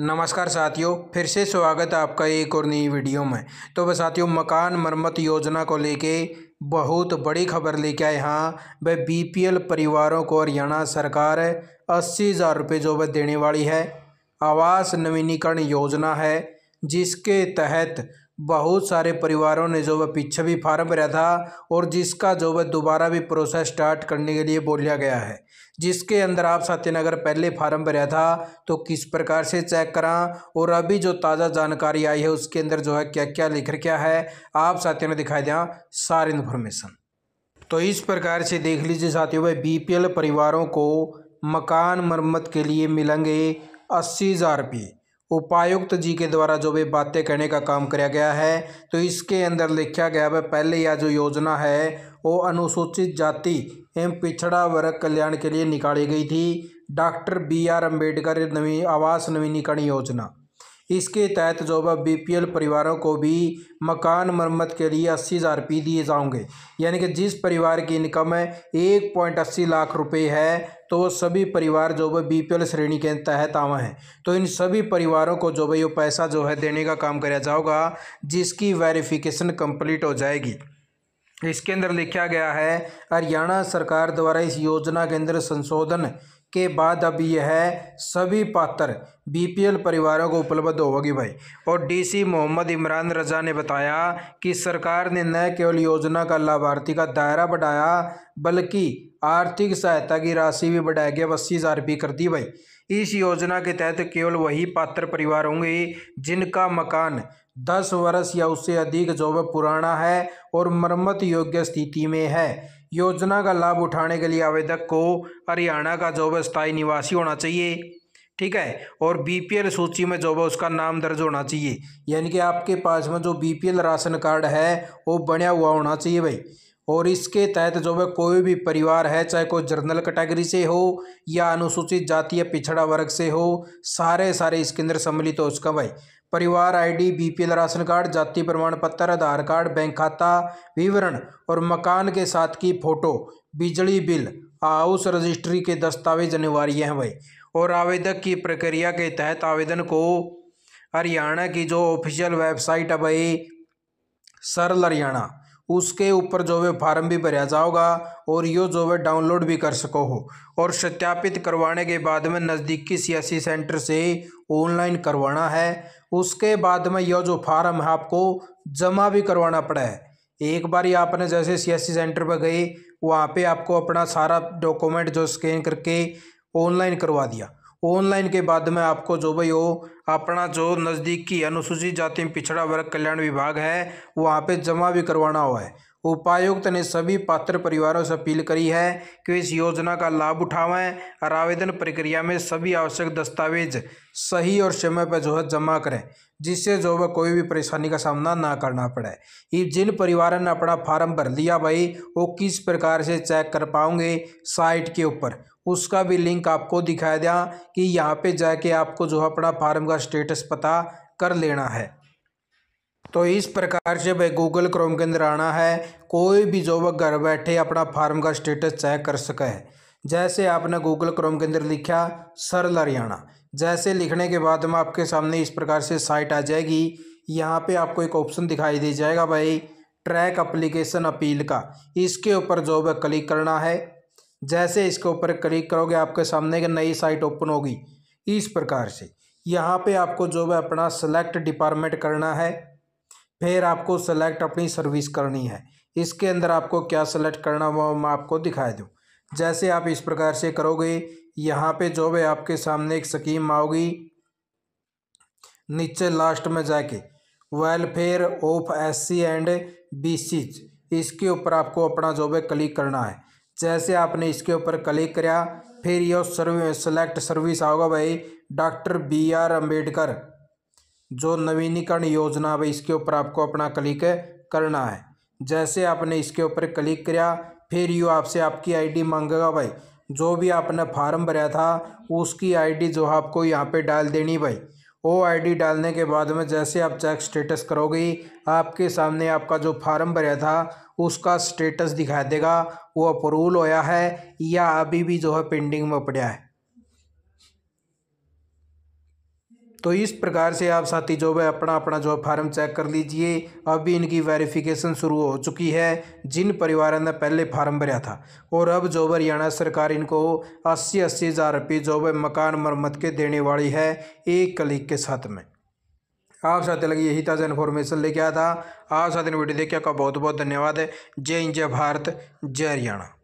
नमस्कार साथियों फिर से स्वागत है आपका एक और नई वीडियो में तो वह साथियों मकान मरम्मत योजना को लेके बहुत बड़ी खबर लेके आए हाँ वह बीपीएल परिवारों को हरियाणा सरकार अस्सी हज़ार रुपये जो वह देने वाली है आवास नवीनीकरण योजना है जिसके तहत बहुत सारे परिवारों ने जो वह पीछे भी फार्म भरा था और जिसका जो वह दोबारा भी प्रोसेस स्टार्ट करने के लिए बोलिया गया है जिसके अंदर आप साथियों अगर पहले फार्म भरा था तो किस प्रकार से चेक करा और अभी जो ताज़ा जानकारी आई है उसके अंदर जो है क्या क्या लिख क्या है आप साथियों ने दिखाई दें सारी इन्फॉर्मेशन तो इस प्रकार से देख लीजिए साथियों भाई बीपीएल परिवारों को मकान मरम्मत के लिए मिलेंगे अस्सी हज़ार रुपये उपायुक्त जी के द्वारा जो भी बातें कहने का काम कराया गया है तो इसके अंदर लिखा गया है पहले यह जो योजना है वो अनुसूचित जाति एवं पिछड़ा वर्ग कल्याण के लिए निकाली गई थी डॉक्टर बी आर अम्बेडकर नवी आवास नवीनीकरण योजना इसके तहत जो है बी परिवारों को भी मकान मरम्मत के लिए अस्सी हज़ार रुपये दिए जाएंगे यानी कि जिस परिवार की इनकम एक पॉइंट अस्सी लाख रुपए है तो वो सभी परिवार जो है बी श्रेणी के तहत आवा हैं तो इन सभी परिवारों को जो है वो पैसा जो है देने का काम कराया जाएगा जिसकी वेरिफिकेशन कम्प्लीट हो जाएगी इसके अंदर लिखा गया है हरियाणा सरकार द्वारा इस योजना के अंदर संशोधन के बाद अब यह सभी पात्र बीपीएल परिवारों को उपलब्ध होगी भाई और डीसी मोहम्मद इमरान रजा ने बताया कि सरकार ने न केवल योजना का लाभार्थी का दायरा बढ़ाया बल्कि आर्थिक सहायता की राशि भी बढ़ाया गया अस्सी हज़ार रुपये कर दी भाई इस योजना के तहत केवल वही पात्र परिवार होंगे जिनका मकान दस वर्ष या उससे अधिक जो पुराना है और मरम्मत योग्य स्थिति में है योजना का लाभ उठाने के लिए आवेदक को हरियाणा का जो है स्थायी निवासी होना चाहिए ठीक है और बीपीएल सूची में जो है उसका नाम दर्ज होना चाहिए यानी कि आपके पास में जो बीपीएल राशन कार्ड है वो बना हुआ होना चाहिए भाई और इसके तहत जो है कोई भी परिवार है चाहे कोई जर्नल कैटेगरी से हो या अनुसूचित जाति या पिछड़ा वर्ग से हो सारे सारे इसके अंदर सम्मिलित हो उसका भाई परिवार आईडी बीपीएल राशन कार्ड जाति प्रमाण पत्र आधार कार्ड बैंक खाता विवरण और मकान के साथ की फ़ोटो बिजली बिल हाउस रजिस्ट्री के दस्तावेज अनिवार्य हैं भाई और आवेदक की प्रक्रिया के तहत आवेदन को हरियाणा की जो ऑफिशियल वेबसाइट है भाई सरल हरियाणा उसके ऊपर जो है फार्म भी भरा जाओगा और यो जो है डाउनलोड भी कर सको हो और सत्यापित करवाने के बाद में नज़दीकी सियासी सेंटर से ऑनलाइन करवाना है उसके बाद में यह जो फार्म है आपको जमा भी करवाना पड़ा है एक बार आपने जैसे सियासी सेंटर पर गए वहाँ पे आपको अपना सारा डॉक्यूमेंट जो स्कैन करके ऑनलाइन करवा दिया ऑनलाइन के बाद में आपको जो भाई हो अपना जो नज़दीकी अनुसूचित जाति में पिछड़ा वर्ग कल्याण विभाग है वहाँ पे जमा भी करवाना हुआ है उपायुक्त ने सभी पात्र परिवारों से अपील करी है कि इस योजना का लाभ उठावें और आवेदन प्रक्रिया में सभी आवश्यक दस्तावेज सही और समय पर जो है जमा करें जिससे जो वह कोई भी परेशानी का सामना ना करना पड़े ये जिन परिवारों ने अपना फार्म भर लिया भाई वो किस प्रकार से चेक कर पाओगे साइट के ऊपर उसका भी लिंक आपको दिखाया दिया कि यहाँ पे जाके आपको जो है अपना फार्म का स्टेटस पता कर लेना है तो इस प्रकार से भाई गूगल क्रोम के अंदर आना है कोई भी जो वह घर बैठे अपना फार्म का स्टेटस चेक कर सके है जैसे आपने गूगल क्रोम के अंदर लिखा सरल हरियाणा जैसे लिखने के बाद में आपके सामने इस प्रकार से साइट आ जाएगी यहाँ पे आपको एक ऑप्शन दिखाई दे जाएगा भाई ट्रैक अप्लीकेशन अपील का इसके ऊपर जो है क्लिक करना है जैसे इसके ऊपर क्लिक करोगे आपके सामने एक नई साइट ओपन होगी इस प्रकार से यहाँ पे आपको जो है अपना सेलेक्ट डिपार्टमेंट करना है फिर आपको सेलेक्ट अपनी सर्विस करनी है इसके अंदर आपको क्या सेलेक्ट करना वो मैं आपको दिखाई दूँ जैसे आप इस प्रकार से करोगे यहाँ पे जो है आपके सामने एक स्कीम आओगी नीचे लास्ट में जाके welfare of C and BCs इसके ऊपर आपको अपना जो है क्लिक करना है जैसे आपने इसके ऊपर क्लिक कराया फिर यह सर्व सेलेक्ट सर्विस आओगे भाई डॉक्टर बी आर अम्बेडकर जो नवीनीकरण योजना है भाई इसके ऊपर आपको अपना क्लिक करना है जैसे आपने इसके ऊपर क्लिक कराया फिर यू आपसे आपकी आईडी मांगेगा भाई जो भी आपने फार्म भरा था उसकी आईडी जो आपको यहाँ पे डाल देनी भाई ओ आई डालने के बाद में जैसे आप चेक स्टेटस करोगे आपके सामने आपका जो फार्म भरा था उसका स्टेटस दिखाई देगा वो अप्रूवल होया है या अभी भी जो है पेंडिंग में पड़ा है तो इस प्रकार से आप साथी जो है अपना अपना जो फार्म चेक कर लीजिए अभी इनकी वेरिफिकेशन शुरू हो चुकी है जिन परिवारों ने पहले फार्म भरा था और अब जो हरियाणा सरकार इनको अस्सी अस्सी हज़ार रुपये जो है मकान मरम्मत के देने वाली है एक क्लिक के साथ में आप साथ लगी यही ताज़ा इन्फॉर्मेशन लेके आया था आप साथ वीडियो देखिए का बहुत बहुत धन्यवाद जय हिंद जय भारत जय हरियाणा